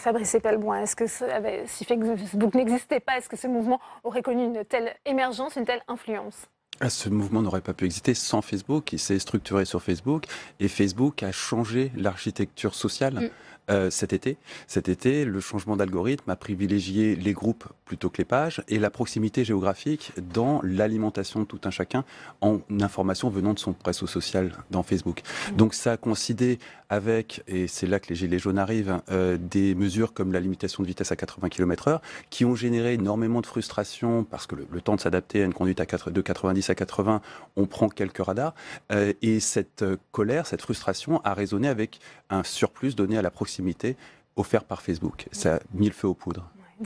Fabrice Pelboin, est-ce que si Facebook n'existait pas, est-ce que ce mouvement aurait connu une telle émergence, une telle influence ah, ce mouvement n'aurait pas pu exister sans Facebook. Il s'est structuré sur Facebook et Facebook a changé l'architecture sociale. Mm. Euh, cet été. Cet été, le changement d'algorithme a privilégié les groupes plutôt que les pages, et la proximité géographique dans l'alimentation de tout un chacun en information venant de son presseau social dans Facebook. Mmh. Donc ça a coïncidé avec, et c'est là que les Gilets jaunes arrivent, hein, euh, des mesures comme la limitation de vitesse à 80 km h qui ont généré énormément de frustration, parce que le, temps de s'adapter à une conduite à de 90 à 80, on prend quelques radars, euh, et cette euh, colère, cette frustration a résonné avec un surplus donné à la proximité offert par Facebook. Ça a mis le feu aux poudres.